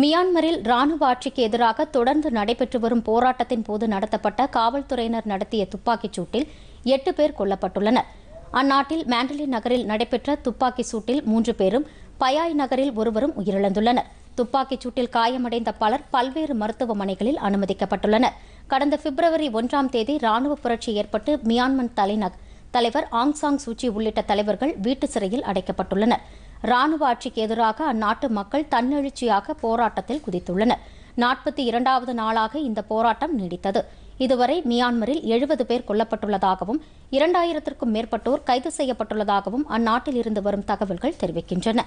மியான்மரில் ராணுவ ஆட்சிக்கு எதிராக தொடர்ந்து நடைபெற்று வரும் போராட்டத்தின் போது நடத்தப்பட்ட காவல்துறையினர் நடத்திய துப்பாக்கிச் சூட்டில் எட்டு பேர் கொல்லப்பட்டுள்ளனர் அந்நாட்டில் மேண்டலி நகரில் நடைபெற்ற துப்பாக்கி சூட்டில் மூன்று பேரும் பயாய் நகரில் ஒருவரும் உயிரிழந்துள்ளனர் துப்பாக்கிச் சூட்டில் காயமடைந்த பலர் பல்வேறு மருத்துவமனைகளில் அனுமதிக்கப்பட்டுள்ளனர் கடந்த பிப்ரவரி ஒன்றாம் தேதி ராணுவ புரட்சி ஏற்பட்டு மியான்மர் தலைநகர் தலைவர் ஆங் சாங் சூச்சி உள்ளிட்ட தலைவர்கள் வீட்டு சிறையில் அடைக்கப்பட்டுள்ளனர் ராணுவ ஆட்சிக்கு எதிராக அந்நாட்டு மக்கள் தன்னெழுச்சியாக போராட்டத்தில் குதித்துள்ளனர் நாற்பத்தி இரண்டாவது நாளாக இந்த போராட்டம் நீடித்தது இதுவரை மியான்மரில் எழுபது பேர் கொல்லப்பட்டுள்ளதாகவும் இரண்டாயிரத்திற்கும் மேற்பட்டோர் கைது செய்யப்பட்டுள்ளதாகவும் அந்நாட்டில் இருந்து வரும் தகவல்கள் தெரிவிக்கின்றன